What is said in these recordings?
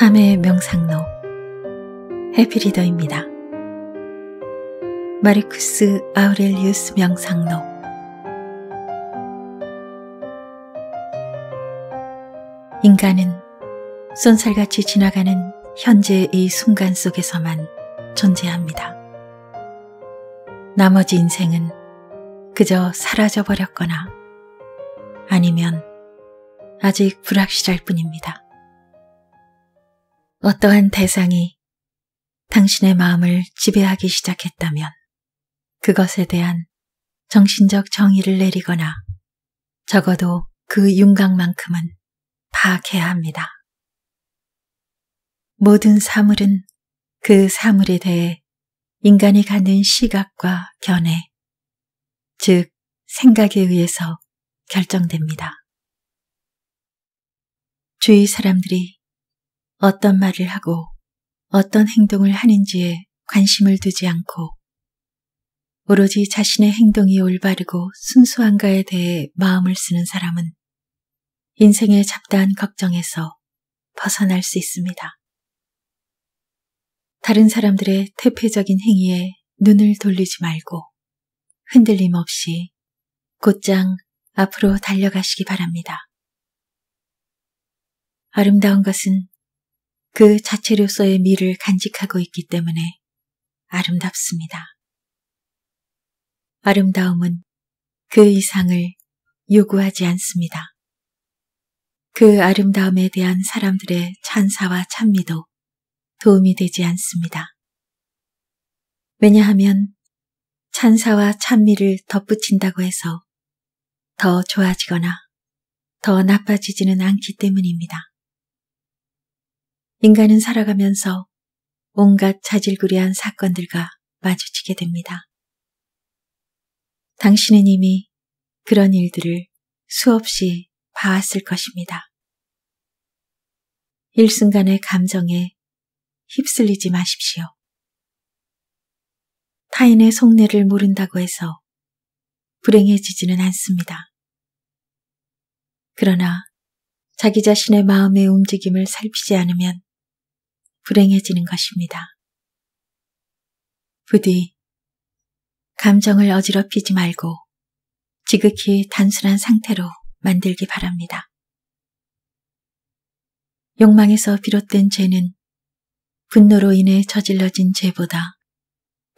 밤의 명상록 해피리더입니다. 마리쿠스 아우렐리우스 명상록 인간은 쏜살같이 지나가는 현재의 이 순간 속에서만 존재합니다. 나머지 인생은 그저 사라져버렸거나 아니면 아직 불확실할 뿐입니다. 어떠한 대상이 당신의 마음을 지배하기 시작했다면 그것에 대한 정신적 정의를 내리거나 적어도 그 윤곽만큼은 파악해야 합니다. 모든 사물은 그 사물에 대해 인간이 갖는 시각과 견해, 즉 생각에 의해서 결정됩니다. 주위 사람들이 어떤 말을 하고 어떤 행동을 하는지에 관심을 두지 않고 오로지 자신의 행동이 올바르고 순수한가에 대해 마음을 쓰는 사람은 인생의 잡다한 걱정에서 벗어날 수 있습니다. 다른 사람들의 퇴폐적인 행위에 눈을 돌리지 말고 흔들림 없이 곧장 앞으로 달려가시기 바랍니다. 아름다운 것은 그 자체로서의 미를 간직하고 있기 때문에 아름답습니다. 아름다움은 그 이상을 요구하지 않습니다. 그 아름다움에 대한 사람들의 찬사와 찬미도 도움이 되지 않습니다. 왜냐하면 찬사와 찬미를 덧붙인다고 해서 더 좋아지거나 더 나빠지지는 않기 때문입니다. 인간은 살아가면서 온갖 자질구레한 사건들과 마주치게 됩니다. 당신은 이미 그런 일들을 수없이 봐왔을 것입니다. 일순간의 감정에 휩쓸리지 마십시오. 타인의 속내를 모른다고 해서 불행해지지는 않습니다. 그러나 자기 자신의 마음의 움직임을 살피지 않으면 불행해지는 것입니다. 부디 감정을 어지럽히지 말고 지극히 단순한 상태로 만들기 바랍니다. 욕망에서 비롯된 죄는 분노로 인해 저질러진 죄보다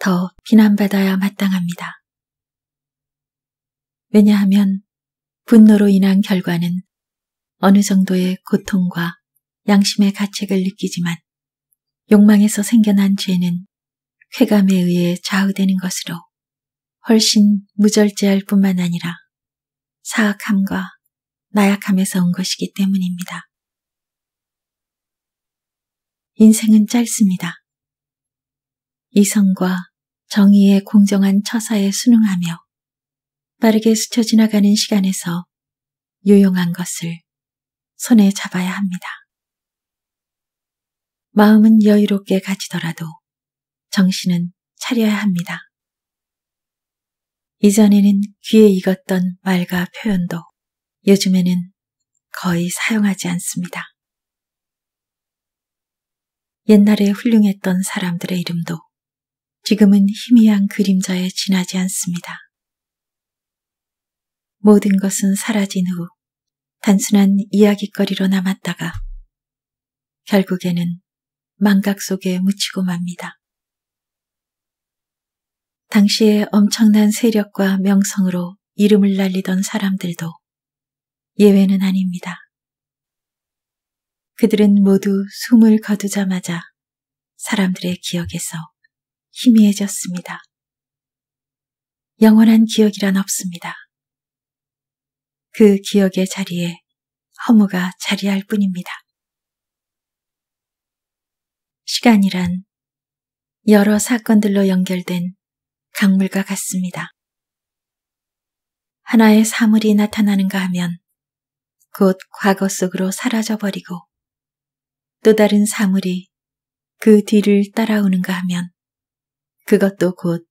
더 비난받아야 마땅합니다. 왜냐하면 분노로 인한 결과는 어느 정도의 고통과 양심의 가책을 느끼지만 욕망에서 생겨난 죄는 쾌감에 의해 좌우되는 것으로 훨씬 무절제할 뿐만 아니라 사악함과 나약함에서 온 것이기 때문입니다. 인생은 짧습니다. 이성과 정의의 공정한 처사에 순응하며 빠르게 스쳐 지나가는 시간에서 유용한 것을 손에 잡아야 합니다. 마음은 여유롭게 가지더라도 정신은 차려야 합니다. 이전에는 귀에 익었던 말과 표현도 요즘에는 거의 사용하지 않습니다. 옛날에 훌륭했던 사람들의 이름도 지금은 희미한 그림자에 지나지 않습니다. 모든 것은 사라진 후 단순한 이야기거리로 남았다가 결국에는 망각 속에 묻히고 맙니다. 당시의 엄청난 세력과 명성으로 이름을 날리던 사람들도 예외는 아닙니다. 그들은 모두 숨을 거두자마자 사람들의 기억에서 희미해졌습니다. 영원한 기억이란 없습니다. 그 기억의 자리에 허무가 자리할 뿐입니다. 시간이란 여러 사건들로 연결된 강물과 같습니다. 하나의 사물이 나타나는가 하면 곧 과거 속으로 사라져버리고 또 다른 사물이 그 뒤를 따라오는가 하면 그것도 곧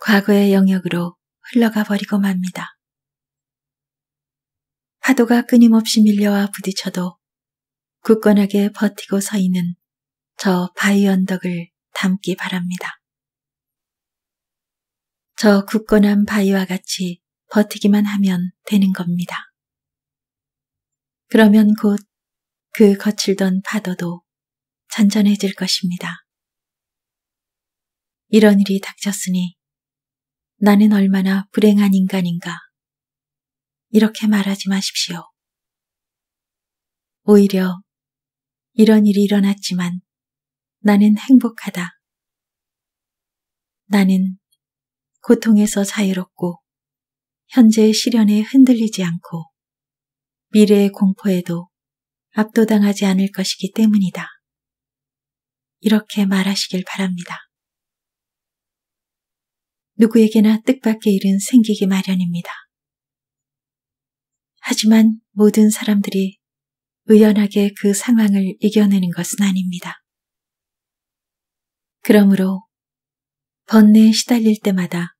과거의 영역으로 흘러가 버리고 맙니다. 파도가 끊임없이 밀려와 부딪혀도 굳건하게 버티고 서 있는 저 바위 언덕을 담기 바랍니다. 저 굳건한 바위와 같이 버티기만 하면 되는 겁니다. 그러면 곧 그 거칠던 파도도 잔잔해질 것입니다. 이런 일이 닥쳤으니 나는 얼마나 불행한 인간인가. 이렇게 말하지 마십시오. 오히려 이런 일이 일어났지만 나는 행복하다. 나는 고통에서 자유롭고 현재의 시련에 흔들리지 않고 미래의 공포에도 압도당하지 않을 것이기 때문이다. 이렇게 말하시길 바랍니다. 누구에게나 뜻밖의 일은 생기기 마련입니다. 하지만 모든 사람들이 의연하게 그 상황을 이겨내는 것은 아닙니다. 그러므로 번뇌에 시달릴 때마다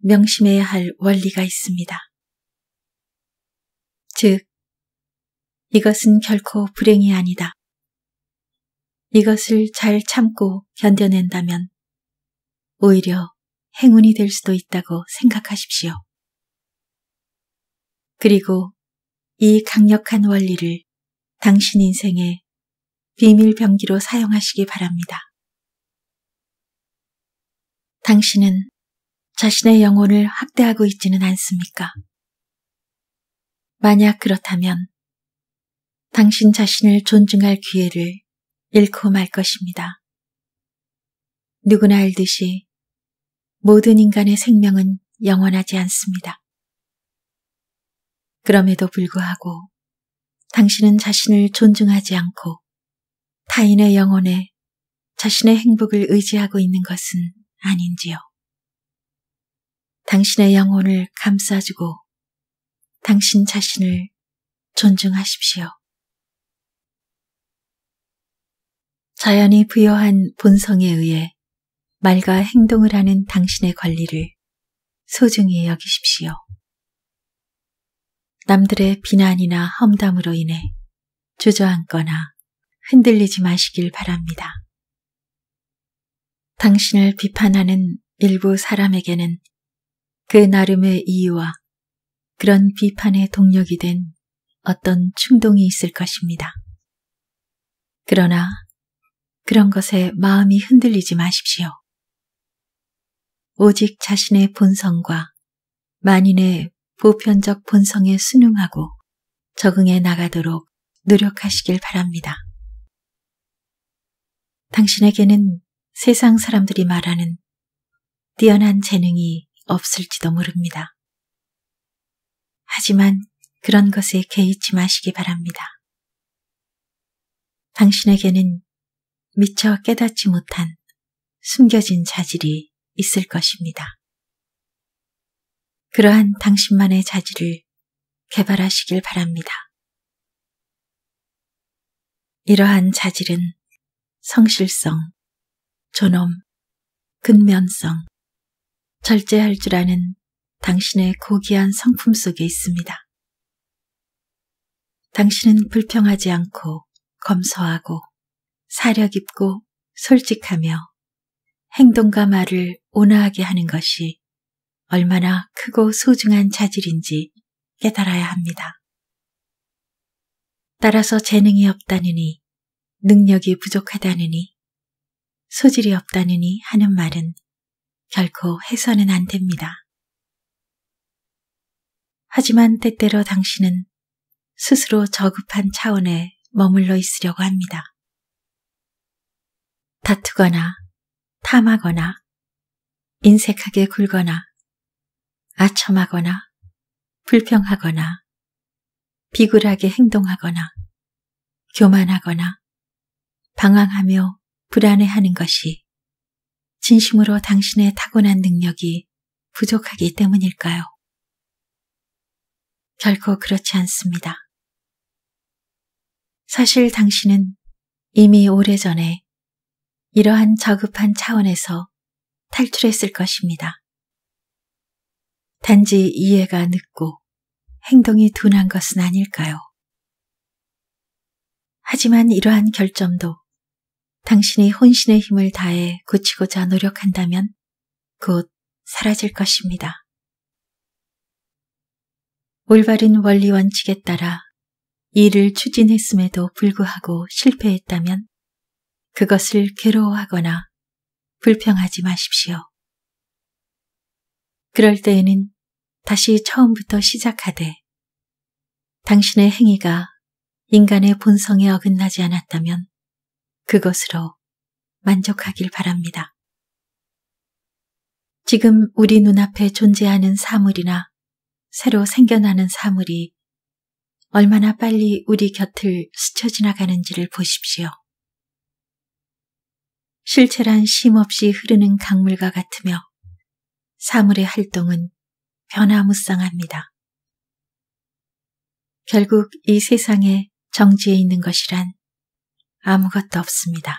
명심해야 할 원리가 있습니다. 즉, 이것은 결코 불행이 아니다. 이것을 잘 참고 견뎌낸다면 오히려 행운이 될 수도 있다고 생각하십시오. 그리고 이 강력한 원리를 당신 인생의 비밀병기로 사용하시기 바랍니다. 당신은 자신의 영혼을 학대하고 있지는 않습니까? 만약 그렇다면 당신 자신을 존중할 기회를 잃고 말 것입니다. 누구나 알듯이 모든 인간의 생명은 영원하지 않습니다. 그럼에도 불구하고 당신은 자신을 존중하지 않고 타인의 영혼에 자신의 행복을 의지하고 있는 것은 아닌지요. 당신의 영혼을 감싸주고 당신 자신을 존중하십시오. 자연이 부여한 본성에 의해 말과 행동을 하는 당신의 권리를 소중히 여기십시오. 남들의 비난이나 험담으로 인해 주저앉거나 흔들리지 마시길 바랍니다. 당신을 비판하는 일부 사람에게는 그 나름의 이유와 그런 비판의 동력이 된 어떤 충동이 있을 것입니다. 그러나 그런 것에 마음이 흔들리지 마십시오. 오직 자신의 본성과 만인의 보편적 본성에 순응하고 적응해 나가도록 노력하시길 바랍니다. 당신에게는 세상 사람들이 말하는 뛰어난 재능이 없을지도 모릅니다. 하지만 그런 것에 개의치 마시기 바랍니다. 당신에게는 미처 깨닫지 못한 숨겨진 자질이 있을 것입니다. 그러한 당신만의 자질을 개발하시길 바랍니다. 이러한 자질은 성실성, 존엄, 근면성, 절제할 줄 아는 당신의 고귀한 성품 속에 있습니다. 당신은 불평하지 않고 검소하고 사려깊고 솔직하며 행동과 말을 온화하게 하는 것이 얼마나 크고 소중한 자질인지 깨달아야 합니다. 따라서 재능이 없다느니 능력이 부족하다느니 소질이 없다느니 하는 말은 결코 해서는 안 됩니다. 하지만 때때로 당신은 스스로 저급한 차원에 머물러 있으려고 합니다. 다투거나 탐하거나 인색하게 굴거나 아첨하거나 불평하거나 비굴하게 행동하거나 교만하거나 방황하며 불안해하는 것이 진심으로 당신의 타고난 능력이 부족하기 때문일까요? 결코 그렇지 않습니다. 사실 당신은 이미 오래전에 이러한 저급한 차원에서 탈출했을 것입니다. 단지 이해가 늦고 행동이 둔한 것은 아닐까요? 하지만 이러한 결점도 당신이 혼신의 힘을 다해 고치고자 노력한다면 곧 사라질 것입니다. 올바른 원리 원칙에 따라 일을 추진했음에도 불구하고 실패했다면 그것을 괴로워하거나 불평하지 마십시오. 그럴 때에는 다시 처음부터 시작하되 당신의 행위가 인간의 본성에 어긋나지 않았다면 그것으로 만족하길 바랍니다. 지금 우리 눈앞에 존재하는 사물이나 새로 생겨나는 사물이 얼마나 빨리 우리 곁을 스쳐 지나가는지를 보십시오. 실체란 쉼없이 흐르는 강물과 같으며 사물의 활동은 변화무쌍합니다. 결국 이 세상에 정지해 있는 것이란 아무것도 없습니다.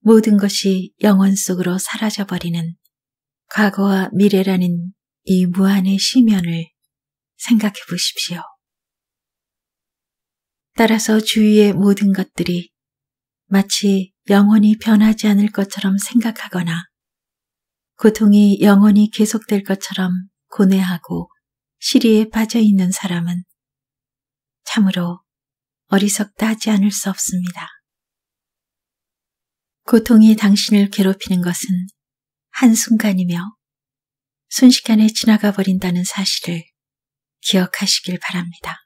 모든 것이 영원 속으로 사라져버리는 과거와 미래라는 이 무한의 시면을 생각해 보십시오. 따라서 주위의 모든 것들이 마치 영원히 변하지 않을 것처럼 생각하거나 고통이 영원히 계속될 것처럼 고뇌하고 시리에 빠져 있는 사람은 참으로 어리석다 하지 않을 수 없습니다. 고통이 당신을 괴롭히는 것은 한순간이며 순식간에 지나가 버린다는 사실을 기억하시길 바랍니다.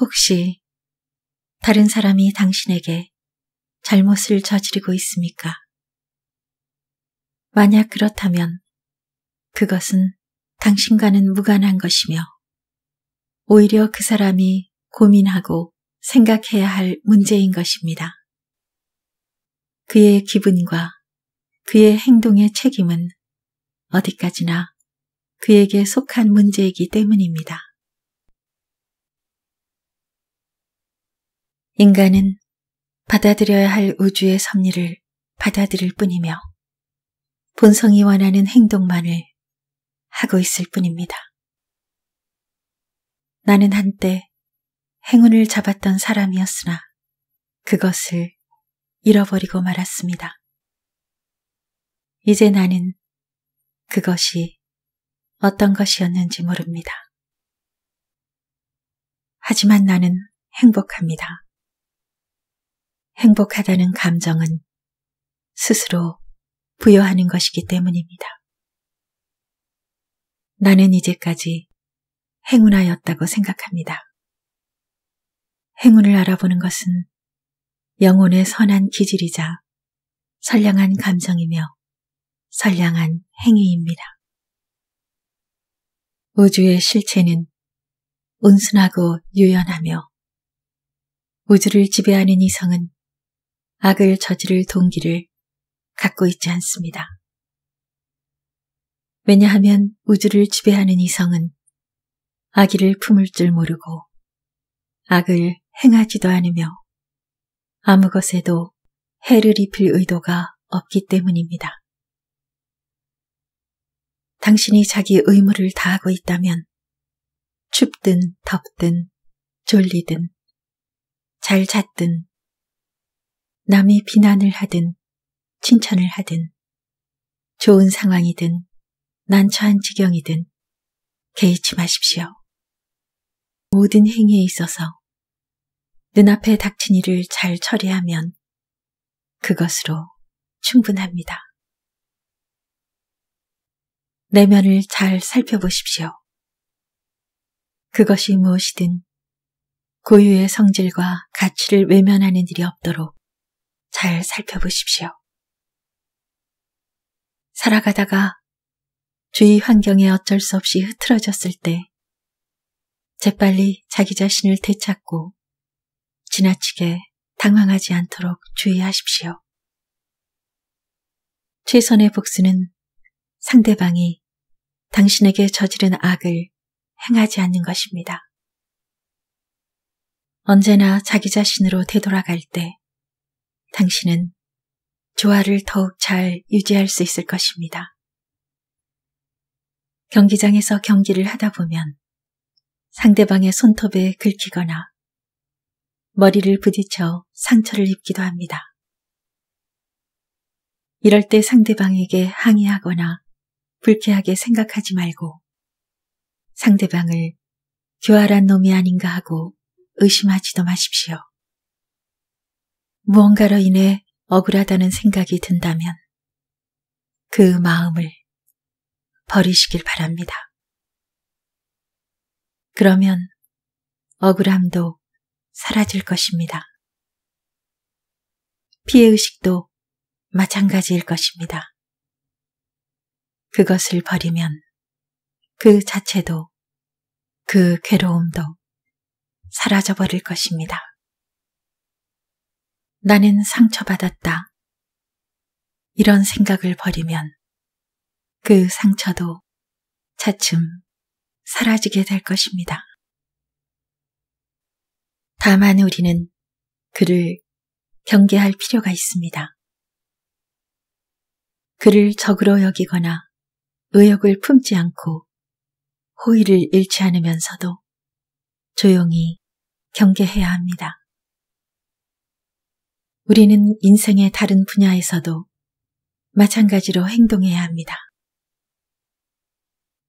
혹시 다른 사람이 당신에게 잘못을 저지르고 있습니까? 만약 그렇다면 그것은 당신과는 무관한 것이며 오히려 그 사람이 고민하고 생각해야 할 문제인 것입니다. 그의 기분과 그의 행동의 책임은 어디까지나 그에게 속한 문제이기 때문입니다. 인간은 받아들여야 할 우주의 섭리를 받아들일 뿐이며 본성이 원하는 행동만을 하고 있을 뿐입니다. 나는 한때 행운을 잡았던 사람이었으나 그것을 잃어버리고 말았습니다. 이제 나는 그것이 어떤 것이었는지 모릅니다. 하지만 나는 행복합니다. 행복하다는 감정은 스스로 부여하는 것이기 때문입니다. 나는 이제까지 행운하였다고 생각합니다. 행운을 알아보는 것은 영혼의 선한 기질이자 선량한 감정이며 선량한 행위입니다. 우주의 실체는 온순하고 유연하며 우주를 지배하는 이성은 악을 저지를 동기를 갖고 있지 않습니다. 왜냐하면 우주를 지배하는 이성은 아기를 품을 줄 모르고 악을 행하지도 않으며 아무 것에도 해를 입힐 의도가 없기 때문입니다. 당신이 자기 의무를 다하고 있다면 춥든 덥든 졸리든 잘 잤든 남이 비난을 하든 칭찬을 하든 좋은 상황이든 난처한 지경이든 개의치 마십시오. 모든 행위에 있어서 눈앞에 닥친 일을 잘 처리하면 그것으로 충분합니다. 내면을 잘 살펴보십시오. 그것이 무엇이든 고유의 성질과 가치를 외면하는 일이 없도록 잘 살펴보십시오. 살아가다가 주위 환경에 어쩔 수 없이 흐트러졌을 때 재빨리 자기 자신을 되찾고 지나치게 당황하지 않도록 주의하십시오. 최선의 복수는 상대방이 당신에게 저지른 악을 행하지 않는 것입니다. 언제나 자기 자신으로 되돌아갈 때 당신은 조화를 더욱 잘 유지할 수 있을 것입니다. 경기장에서 경기를 하다 보면 상대방의 손톱에 긁히거나 머리를 부딪혀 상처를 입기도 합니다. 이럴 때 상대방에게 항의하거나 불쾌하게 생각하지 말고 상대방을 교활한 놈이 아닌가 하고 의심하지도 마십시오. 무언가로 인해 억울하다는 생각이 든다면 그 마음을 버리시길 바랍니다. 그러면 억울함도 사라질 것입니다. 피해의식도 마찬가지일 것입니다. 그것을 버리면 그 자체도 그 괴로움도 사라져버릴 것입니다. 나는 상처받았다. 이런 생각을 버리면 그 상처도 차츰 사라지게 될 것입니다. 다만 우리는 그를 경계할 필요가 있습니다. 그를 적으로 여기거나 의욕을 품지 않고 호의를 잃지 않으면서도 조용히 경계해야 합니다. 우리는 인생의 다른 분야에서도 마찬가지로 행동해야 합니다.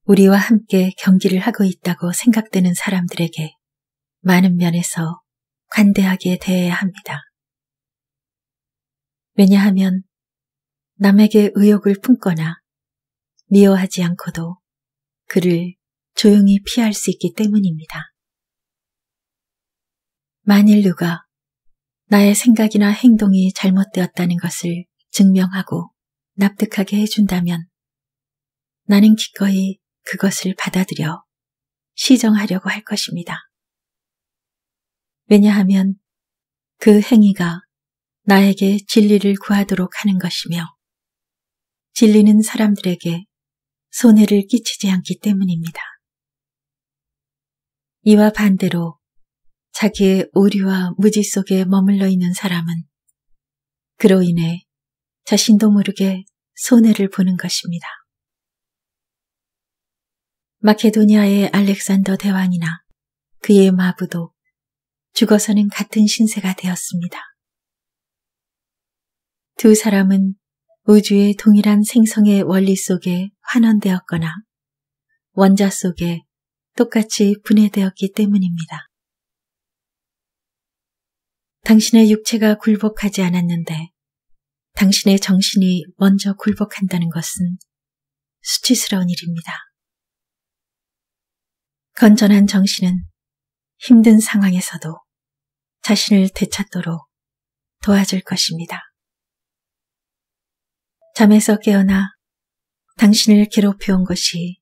우리와 함께 경기를 하고 있다고 생각되는 사람들에게 많은 면에서 관대하게 대해야 합니다. 왜냐하면 남에게 의욕을 품거나 미워하지 않고도 그를 조용히 피할 수 있기 때문입니다. 만일 누가 나의 생각이나 행동이 잘못되었다는 것을 증명하고 납득하게 해준다면 나는 기꺼이 그것을 받아들여 시정하려고 할 것입니다. 왜냐하면 그 행위가 나에게 진리를 구하도록 하는 것이며 진리는 사람들에게 손해를 끼치지 않기 때문입니다. 이와 반대로 자기의 오류와 무지 속에 머물러 있는 사람은 그로 인해 자신도 모르게 손해를 보는 것입니다. 마케도니아의 알렉산더 대왕이나 그의 마부도 죽어서는 같은 신세가 되었습니다. 두 사람은 우주의 동일한 생성의 원리 속에 환원되었거나 원자 속에 똑같이 분해되었기 때문입니다. 당신의 육체가 굴복하지 않았는데 당신의 정신이 먼저 굴복한다는 것은 수치스러운 일입니다. 건전한 정신은 힘든 상황에서도 자신을 되찾도록 도와줄 것입니다. 잠에서 깨어나 당신을 괴롭혀온 것이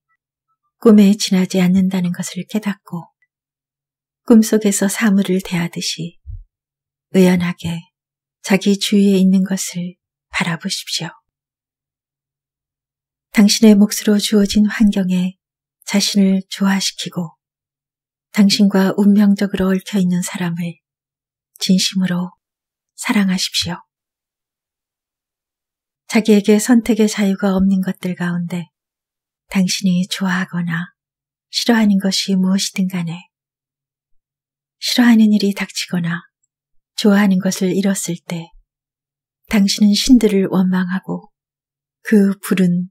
꿈에 지나지 않는다는 것을 깨닫고 꿈속에서 사물을 대하듯이 의연하게 자기 주위에 있는 것을 바라보십시오. 당신의 몫으로 주어진 환경에 자신을 조화시키고 당신과 운명적으로 얽혀 있는 사람을 진심으로 사랑하십시오. 자기에게 선택의 자유가 없는 것들 가운데 당신이 좋아하거나 싫어하는 것이 무엇이든 간에 싫어하는 일이 닥치거나 좋아하는 것을 잃었을 때 당신은 신들을 원망하고 그 불운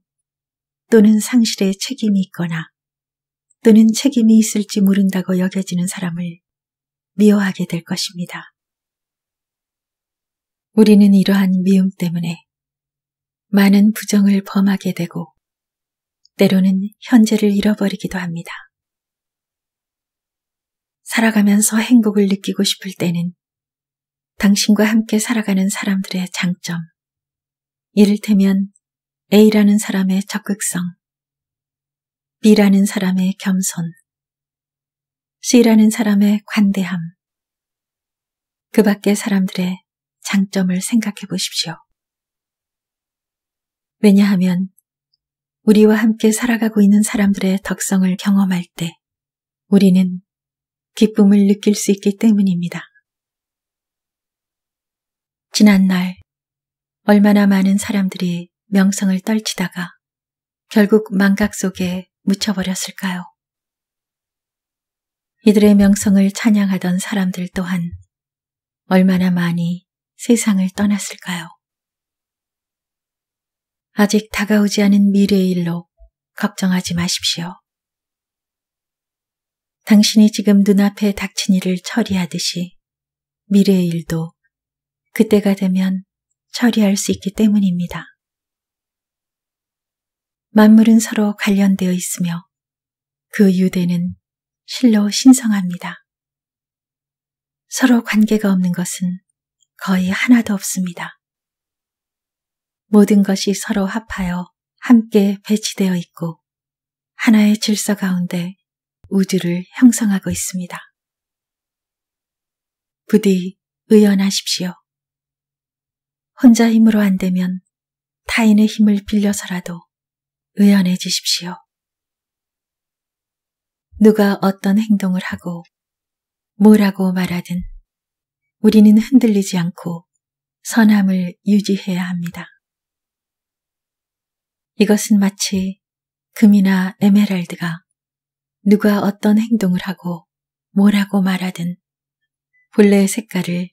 또는 상실의 책임이 있거나 또는 책임이 있을지 모른다고 여겨지는 사람을 미워하게 될 것입니다. 우리는 이러한 미움 때문에 많은 부정을 범하게 되고 때로는 현재를 잃어버리기도 합니다. 살아가면서 행복을 느끼고 싶을 때는 당신과 함께 살아가는 사람들의 장점, 이를테면 A라는 사람의 적극성, B라는 사람의 겸손, C라는 사람의 관대함, 그 밖의 사람들의 장점을 생각해 보십시오. 왜냐하면 우리와 함께 살아가고 있는 사람들의 덕성을 경험할 때 우리는 기쁨을 느낄 수 있기 때문입니다. 지난날 얼마나 많은 사람들이 명성을 떨치다가 결국 망각 속에 묻혀버렸을까요? 이들의 명성을 찬양하던 사람들 또한 얼마나 많이 세상을 떠났을까요? 아직 다가오지 않은 미래의 일로 걱정하지 마십시오. 당신이 지금 눈앞에 닥친 일을 처리하듯이 미래의 일도 그때가 되면 처리할 수 있기 때문입니다. 만물은 서로 관련되어 있으며 그 유대는 실로 신성합니다. 서로 관계가 없는 것은 거의 하나도 없습니다. 모든 것이 서로 합하여 함께 배치되어 있고 하나의 질서 가운데 우주를 형성하고 있습니다. 부디 의연하십시오. 혼자 힘으로 안 되면 타인의 힘을 빌려서라도 의연해지십시오. 누가 어떤 행동을 하고 뭐라고 말하든 우리는 흔들리지 않고 선함을 유지해야 합니다. 이것은 마치 금이나 에메랄드가 누가 어떤 행동을 하고 뭐라고 말하든 본래의 색깔을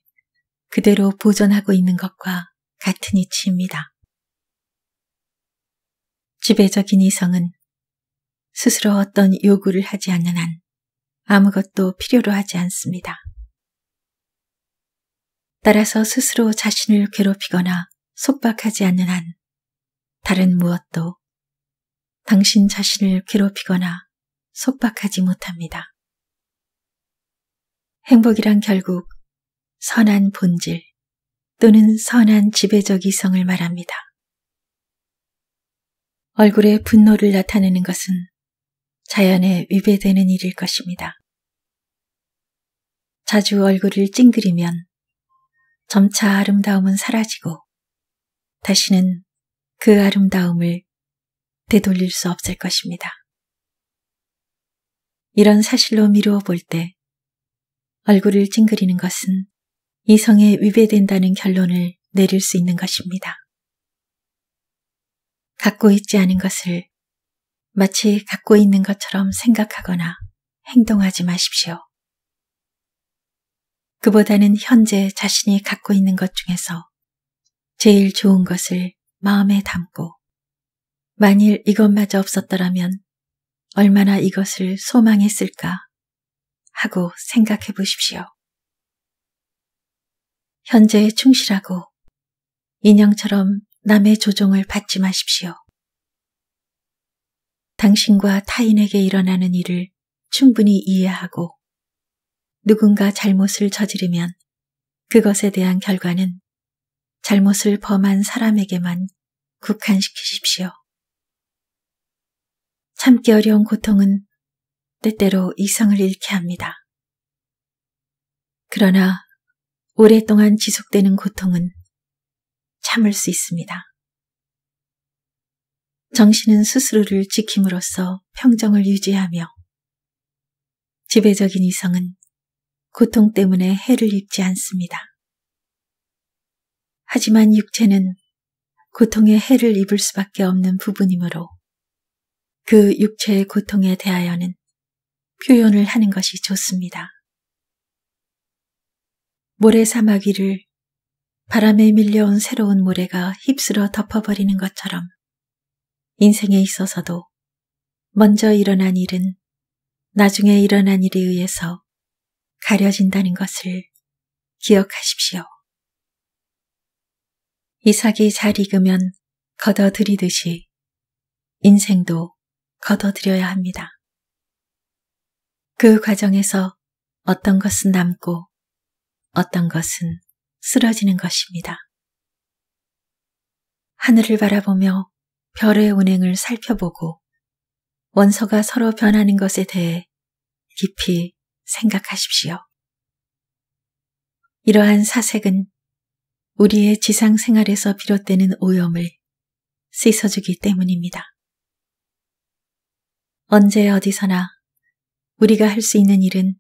그대로 보존하고 있는 것과 같은 이치입니다. 지배적인 이성은 스스로 어떤 요구를 하지 않는 한 아무것도 필요로 하지 않습니다. 따라서 스스로 자신을 괴롭히거나 속박하지 않는 한 다른 무엇도 당신 자신을 괴롭히거나 속박하지 못합니다. 행복이란 결국 선한 본질 또는 선한 지배적 이성을 말합니다. 얼굴에 분노를 나타내는 것은 자연에 위배되는 일일 것입니다. 자주 얼굴을 찡그리면 점차 아름다움은 사라지고 다시는 그 아름다움을 되돌릴 수 없을 것입니다. 이런 사실로 미루어 볼 때 얼굴을 찡그리는 것은 이성에 위배된다는 결론을 내릴 수 있는 것입니다. 갖고 있지 않은 것을 마치 갖고 있는 것처럼 생각하거나 행동하지 마십시오. 그보다는 현재 자신이 갖고 있는 것 중에서 제일 좋은 것을 마음에 담고 만일 이것마저 없었더라면 얼마나 이것을 소망했을까 하고 생각해 보십시오. 현재에 충실하고 인형처럼 남의 조종을 받지 마십시오. 당신과 타인에게 일어나는 일을 충분히 이해하고 누군가 잘못을 저지르면 그것에 대한 결과는 잘못을 범한 사람에게만 국한시키십시오. 참기 어려운 고통은 때때로 이성을 잃게 합니다. 그러나 오랫동안 지속되는 고통은 참을 수 있습니다. 정신은 스스로를 지킴으로써 평정을 유지하며 지배적인 이성은 고통 때문에 해를 입지 않습니다. 하지만 육체는 고통에 해를 입을 수밖에 없는 부분이므로 그 육체의 고통에 대하여는 표현을 하는 것이 좋습니다. 모래사마귀를 바람에 밀려온 새로운 모래가 휩쓸어 덮어버리는 것처럼 인생에 있어서도 먼저 일어난 일은 나중에 일어난 일에 의해서 가려진다는 것을 기억하십시오. 이삭이 잘 익으면 걷어들이듯이 인생도 걷어들여야 합니다. 그 과정에서 어떤 것은 남고 어떤 것은 쓰러지는 것입니다. 하늘을 바라보며 별의 운행을 살펴보고 원서가 서로 변하는 것에 대해 깊이 생각하십시오. 이러한 사색은 우리의 지상 생활에서 비롯되는 오염을 씻어주기 때문입니다. 언제 어디서나 우리가 할 수 있는 일은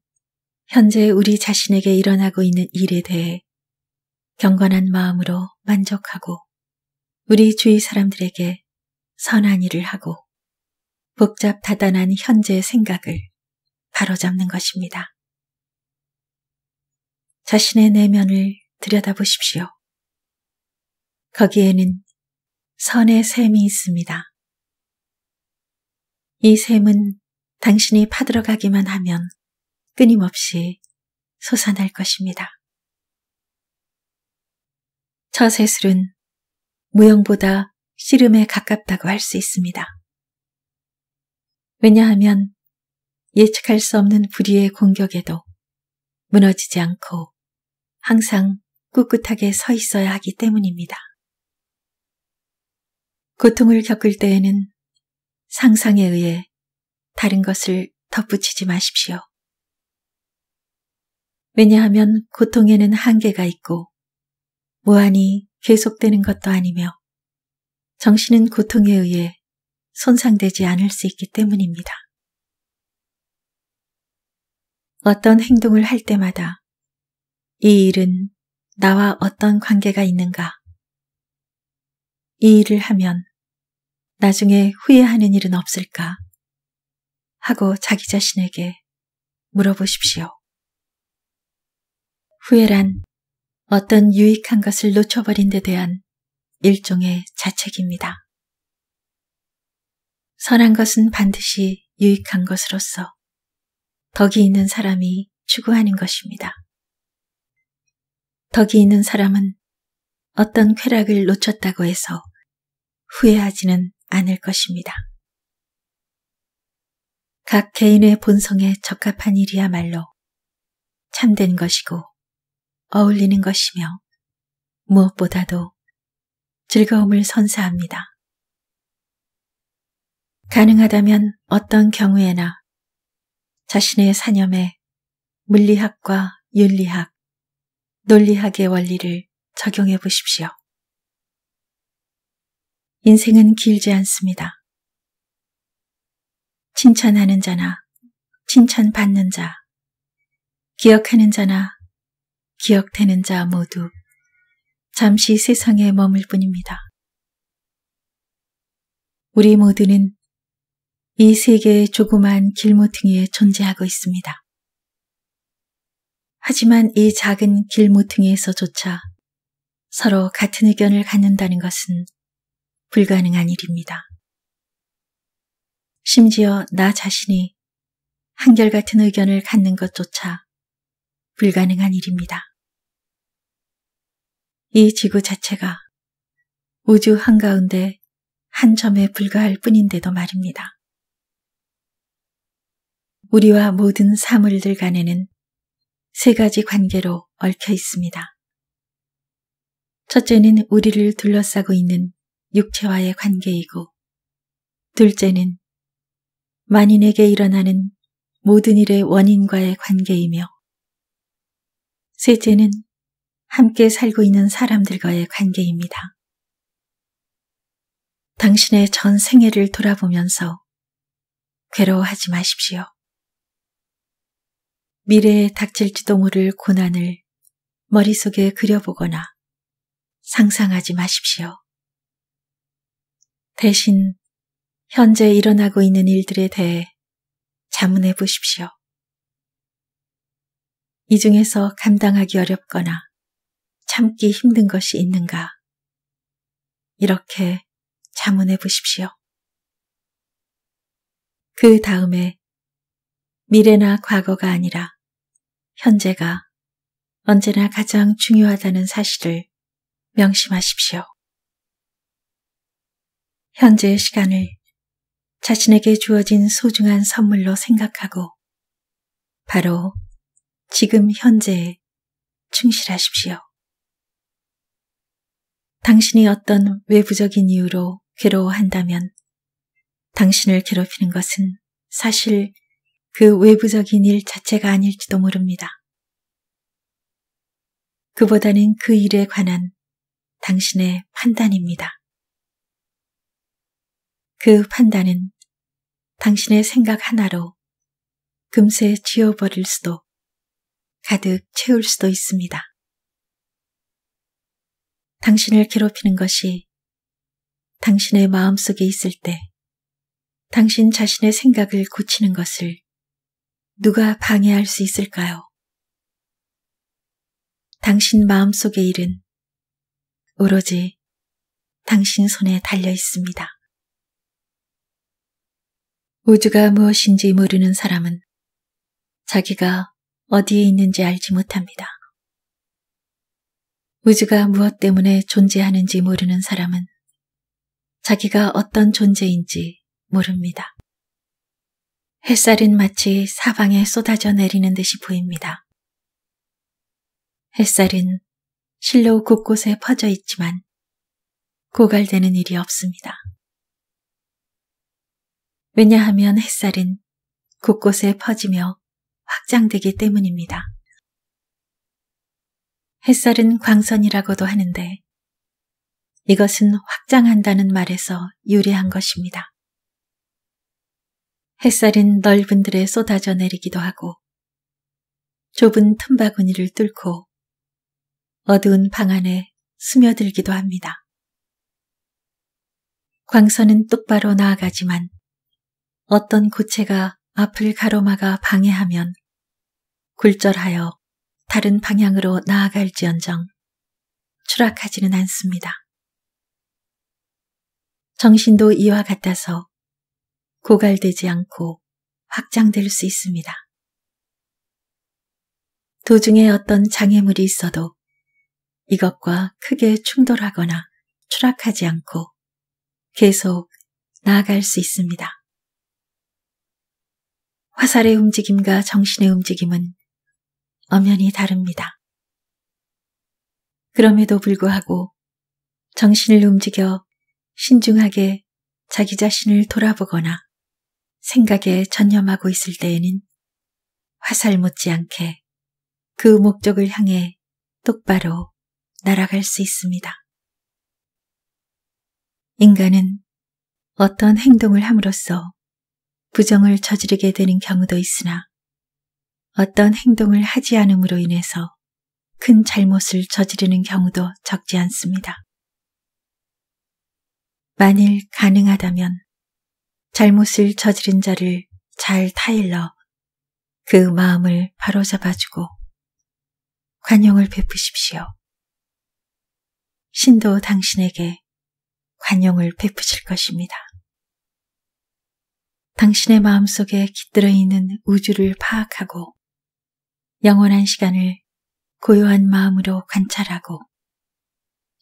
현재 우리 자신에게 일어나고 있는 일에 대해 경건한 마음으로 만족하고 우리 주위 사람들에게 선한 일을 하고 복잡다단한 현재의 생각을 바로잡는 것입니다. 자신의 내면을 들여다보십시오. 거기에는 선의 샘이 있습니다. 이 샘은 당신이 파들어가기만 하면 끊임없이 솟아날 것입니다. 처세술은 무형보다 씨름에 가깝다고 할 수 있습니다. 왜냐하면 예측할 수 없는 불의의 공격에도 무너지지 않고 항상 꿋꿋하게 서 있어야 하기 때문입니다. 고통을 겪을 때에는 상상에 의해 다른 것을 덧붙이지 마십시오. 왜냐하면 고통에는 한계가 있고 무한히 계속되는 것도 아니며 정신은 고통에 의해 손상되지 않을 수 있기 때문입니다. 어떤 행동을 할 때마다 이 일은 나와 어떤 관계가 있는가? 이 일을 하면 나중에 후회하는 일은 없을까? 하고 자기 자신에게 물어보십시오. 후회란 어떤 유익한 것을 놓쳐버린 데 대한 일종의 자책입니다. 선한 것은 반드시 유익한 것으로서 덕이 있는 사람이 추구하는 것입니다. 덕이 있는 사람은 어떤 쾌락을 놓쳤다고 해서 후회하지는 않을 것입니다. 각 개인의 본성에 적합한 일이야말로 참된 것이고 어울리는 것이며 무엇보다도 즐거움을 선사합니다. 가능하다면 어떤 경우에나 자신의 사념에 물리학과 윤리학, 논리학의 원리를 적용해 보십시오. 인생은 길지 않습니다. 칭찬하는 자나 칭찬받는 자, 기억하는 자나 기억되는 자 모두 잠시 세상에 머물 뿐입니다. 우리 모두는 이 세계의 조그만 길모퉁이에 존재하고 있습니다. 하지만 이 작은 길모퉁이에서조차 서로 같은 의견을 갖는다는 것은 불가능한 일입니다. 심지어 나 자신이 한결같은 의견을 갖는 것조차 불가능한 일입니다. 이 지구 자체가 우주 한가운데 한 점에 불과할 뿐인데도 말입니다. 우리와 모든 사물들 간에는 세 가지 관계로 얽혀 있습니다. 첫째는 우리를 둘러싸고 있는 육체와의 관계이고, 둘째는 만인에게 일어나는 모든 일의 원인과의 관계이며, 셋째는 함께 살고 있는 사람들과의 관계입니다. 당신의 전 생애를 돌아보면서 괴로워하지 마십시오. 미래에 닥칠지도 모를 고난을 머릿속에 그려보거나 상상하지 마십시오. 대신 현재 일어나고 있는 일들에 대해 자문해 보십시오. 이 중에서 감당하기 어렵거나 참기 힘든 것이 있는가? 이렇게 자문해 보십시오. 그 다음에 미래나 과거가 아니라 현재가 언제나 가장 중요하다는 사실을 명심하십시오. 현재의 시간을 자신에게 주어진 소중한 선물로 생각하고 바로 지금 현재에 충실하십시오. 당신이 어떤 외부적인 이유로 괴로워한다면 당신을 괴롭히는 것은 사실 그 외부적인 일 자체가 아닐지도 모릅니다. 그보다는 그 일에 관한 당신의 판단입니다. 그 판단은 당신의 생각 하나로 금세 지워버릴 수도 가득 채울 수도 있습니다. 당신을 괴롭히는 것이 당신의 마음속에 있을 때 당신 자신의 생각을 고치는 것을 누가 방해할 수 있을까요? 당신 마음속의 일은 오로지 당신 손에 달려 있습니다. 우주가 무엇인지 모르는 사람은 자기가 어디에 있는지 알지 못합니다. 우주가 무엇 때문에 존재하는지 모르는 사람은 자기가 어떤 존재인지 모릅니다. 햇살은 마치 사방에 쏟아져 내리는 듯이 보입니다. 햇살은 실로 곳곳에 퍼져 있지만 고갈되는 일이 없습니다. 왜냐하면 햇살은 곳곳에 퍼지며 확장되기 때문입니다. 햇살은 광선이라고도 하는데 이것은 확장한다는 말에서 유래한 것입니다. 햇살은 넓은 들에 쏟아져 내리기도 하고 좁은 틈바구니를 뚫고 어두운 방 안에 스며들기도 합니다. 광선은 똑바로 나아가지만 어떤 고체가 앞을 가로막아 방해하면 굴절하여 다른 방향으로 나아갈지언정 추락하지는 않습니다. 정신도 이와 같아서 고갈되지 않고 확장될 수 있습니다. 도중에 어떤 장애물이 있어도 이것과 크게 충돌하거나 추락하지 않고 계속 나아갈 수 있습니다. 화살의 움직임과 정신의 움직임은 엄연히 다릅니다. 그럼에도 불구하고 정신을 움직여 신중하게 자기 자신을 돌아보거나 생각에 전념하고 있을 때에는 화살 못지않게 그 목적을 향해 똑바로 날아갈 수 있습니다. 인간은 어떤 행동을 함으로써 부정을 저지르게 되는 경우도 있으나 어떤 행동을 하지 않음으로 인해서 큰 잘못을 저지르는 경우도 적지 않습니다. 만일 가능하다면 잘못을 저지른 자를 잘 타일러 그 마음을 바로잡아주고 관용을 베푸십시오. 신도 당신에게 관용을 베푸실 것입니다. 당신의 마음속에 깃들어 있는 우주를 파악하고 영원한 시간을 고요한 마음으로 관찰하고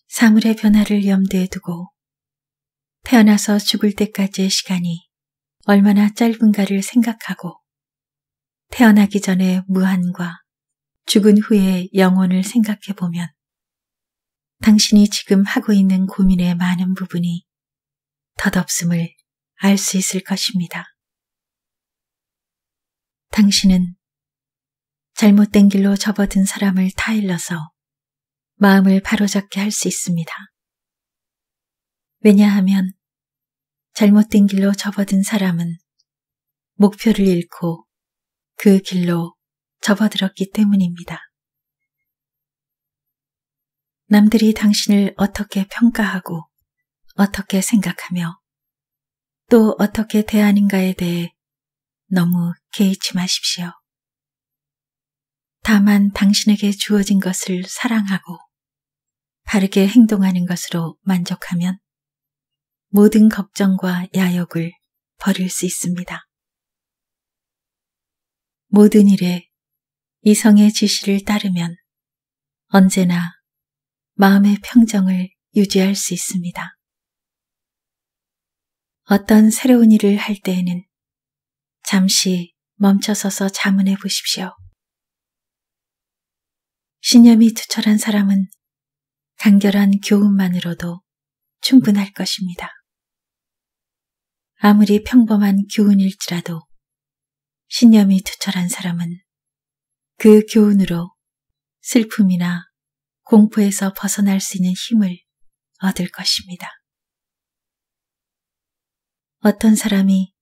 사물의 변화를 염두에 두고 태어나서 죽을 때까지의 시간이 얼마나 짧은가를 생각하고 태어나기 전의 무한과 죽은 후의 영혼을 생각해 보면 당신이 지금 하고 있는 고민의 많은 부분이 덧없음을 알 수 있을 것입니다. 당신은 잘못된 길로 접어든 사람을 타일러서 마음을 바로잡게 할 수 있습니다. 왜냐하면 잘못된 길로 접어든 사람은 목표를 잃고 그 길로 접어들었기 때문입니다. 남들이 당신을 어떻게 평가하고 어떻게 생각하며 또 어떻게 대하는가에 대해 너무 개의치 마십시오. 다만 당신에게 주어진 것을 사랑하고 바르게 행동하는 것으로 만족하면 모든 걱정과 야욕을 버릴 수 있습니다. 모든 일에 이성의 지시를 따르면 언제나 마음의 평정을 유지할 수 있습니다. 어떤 새로운 일을 할 때에는 잠시 멈춰서서 자문해 보십시오. 신념이 투철한 사람은 간결한 교훈만으로도 충분할 것입니다. 아무리 평범한 교훈일지라도 신념이 투철한 사람은 그 교훈으로 슬픔이나 공포에서 벗어날 수 있는 힘을 얻을 것입니다. 어떤 사람이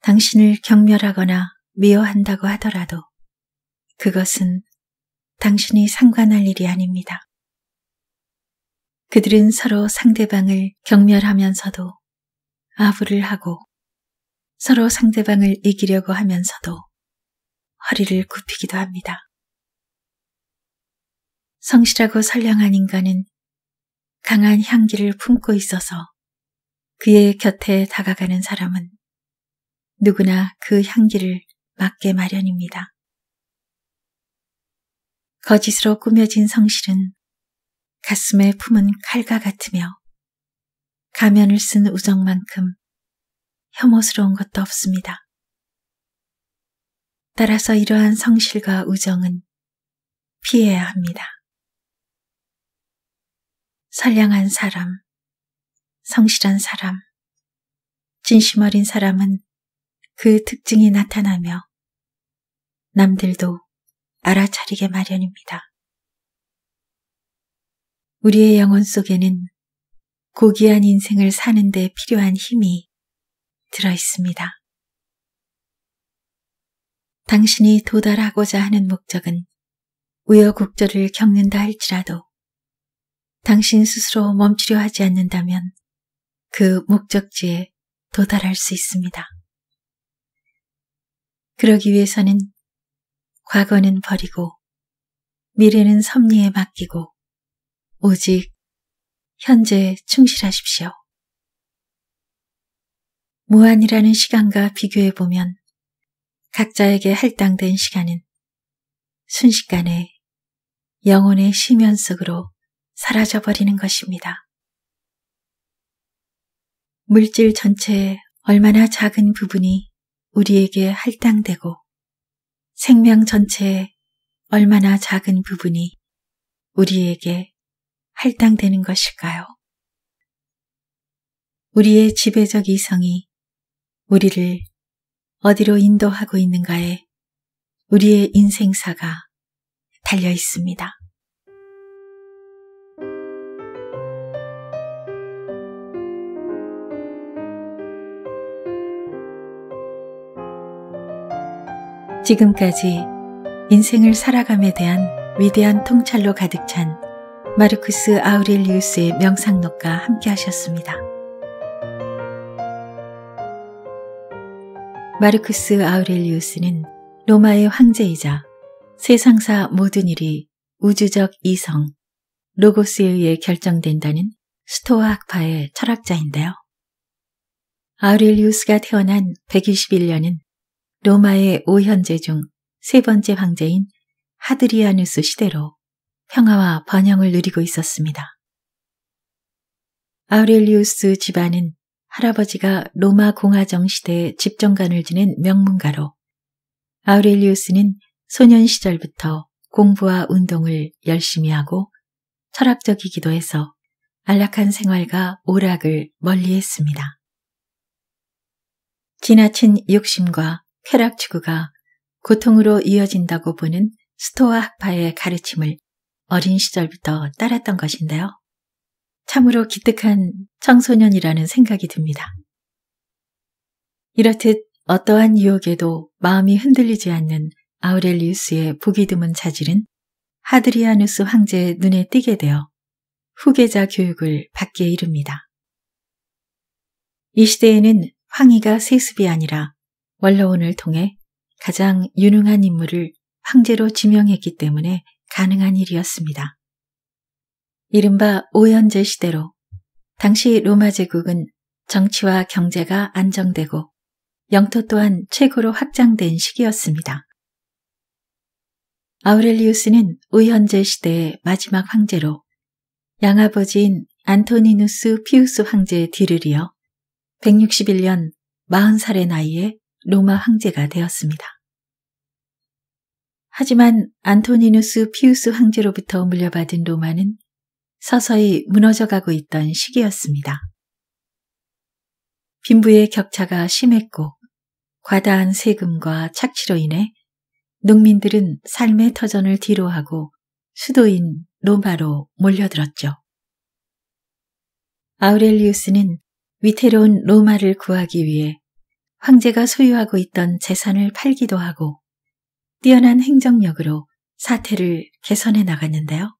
당신을 경멸하거나 미워한다고 하더라도 그것은 당신이 상관할 일이 아닙니다. 그들은 서로 상대방을 경멸하면서도 아부를 하고 서로 상대방을 이기려고 하면서도 허리를 굽히기도 합니다. 성실하고 선량한 인간은 강한 향기를 품고 있어서 그의 곁에 다가가는 사람은 누구나 그 향기를 맡게 마련입니다. 거짓으로 꾸며진 성실은 가슴에 품은 칼과 같으며 가면을 쓴 우정만큼 혐오스러운 것도 없습니다. 따라서 이러한 성실과 우정은 피해야 합니다. 선량한 사람, 성실한 사람, 진심 어린 사람은 그 특징이 나타나며 남들도 알아차리게 마련입니다. 우리의 영혼 속에는 고귀한 인생을 사는데 필요한 힘이 들어 있습니다. 당신이 도달하고자 하는 목적은 우여곡절을 겪는다 할지라도 당신 스스로 멈추려 하지 않는다면 그 목적지에 도달할 수 있습니다. 그러기 위해서는 과거는 버리고 미래는 섭리에 맡기고 오직 현재에 충실하십시오. 무한이라는 시간과 비교해보면 각자에게 할당된 시간은 순식간에 영혼의 심연 속으로 사라져버리는 것입니다. 물질 전체에 얼마나 작은 부분이 우리에게 할당되고 생명 전체에 얼마나 작은 부분이 우리에게 할당되는 것일까요? 우리의 지배적 이성이 우리를 어디로 인도하고 있는가에 우리의 인생사가 달려 있습니다. 지금까지 인생을 살아감에 대한 위대한 통찰로 가득 찬 마르쿠스 아우렐리우스의 명상록과 함께 하셨습니다. 마르쿠스 아우렐리우스는 로마의 황제이자 세상사 모든 일이 우주적 이성, 로고스에 의해 결정된다는 스토아학파의 철학자인데요. 아우렐리우스가 태어난 121년은 로마의 5현제 중 세 번째 황제인 하드리아누스 시대로 평화와 번영을 누리고 있었습니다. 아우렐리우스 집안은 할아버지가 로마 공화정 시대 집정관을 지낸 명문가로 아우렐리우스는 소년 시절부터 공부와 운동을 열심히 하고 철학적이기도 해서 안락한 생활과 오락을 멀리했습니다. 지나친 욕심과 쾌락 추구가 고통으로 이어진다고 보는 스토아 학파의 가르침을 어린 시절부터 따랐던 것인데요. 참으로 기특한 청소년이라는 생각이 듭니다. 이렇듯 어떠한 유혹에도 마음이 흔들리지 않는 아우렐리우스의 보기 드문 자질은 하드리아누스 황제의 눈에 띄게 되어 후계자 교육을 받게 이릅니다. 이 시대에는 황희가 세습이 아니라 원로원을 통해 가장 유능한 인물을 황제로 지명했기 때문에 가능한 일이었습니다. 이른바 오현제 시대로 당시 로마 제국은 정치와 경제가 안정되고 영토 또한 최고로 확장된 시기였습니다. 아우렐리우스는 오현제 시대의 마지막 황제로 양아버지인 안토니누스 피우스 황제의 뒤를 이어 161년 40살의 나이에 로마 황제가 되었습니다. 하지만 안토니누스 피우스 황제로부터 물려받은 로마는 서서히 무너져가고 있던 시기였습니다. 빈부의 격차가 심했고 과다한 세금과 착취로 인해 농민들은 삶의 터전을 뒤로하고 수도인 로마로 몰려들었죠. 아우렐리우스는 위태로운 로마를 구하기 위해 황제가 소유하고 있던 재산을 팔기도 하고 뛰어난 행정력으로 사태를 개선해 나갔는데요.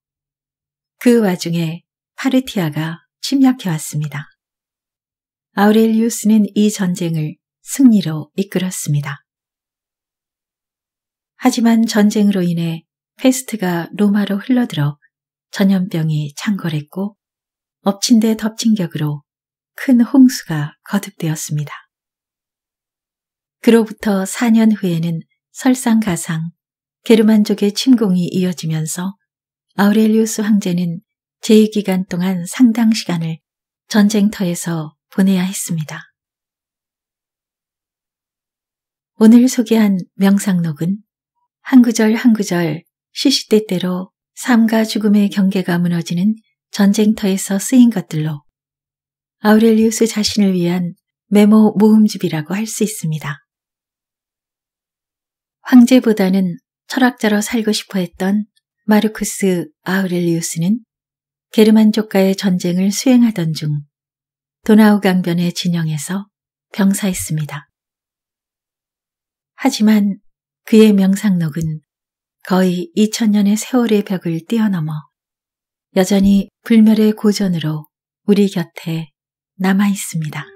그 와중에 파르티아가 침략해왔습니다. 아우렐리우스는 이 전쟁을 승리로 이끌었습니다. 하지만 전쟁으로 인해 페스트가 로마로 흘러들어 전염병이 창궐했고 엎친 데 덮친 격으로 큰 홍수가 거듭되었습니다. 그로부터 4년 후에는 설상가상 게르만족의 침공이 이어지면서 아우렐리우스 황제는 제위기간 동안 상당 시간을 전쟁터에서 보내야 했습니다. 오늘 소개한 명상록은 한 구절 한 구절 시시때때로 삶과 죽음의 경계가 무너지는 전쟁터에서 쓰인 것들로 아우렐리우스 자신을 위한 메모 모음집이라고 할 수 있습니다. 황제보다는 철학자로 살고 싶어 했던 마르쿠스 아우렐리우스는 게르만족과의 전쟁을 수행하던 중 도나우 강변의 진영에서 병사했습니다. 하지만 그의 명상록은 거의 2000년의 세월의 벽을 뛰어넘어 여전히 불멸의 고전으로 우리 곁에 남아 있습니다.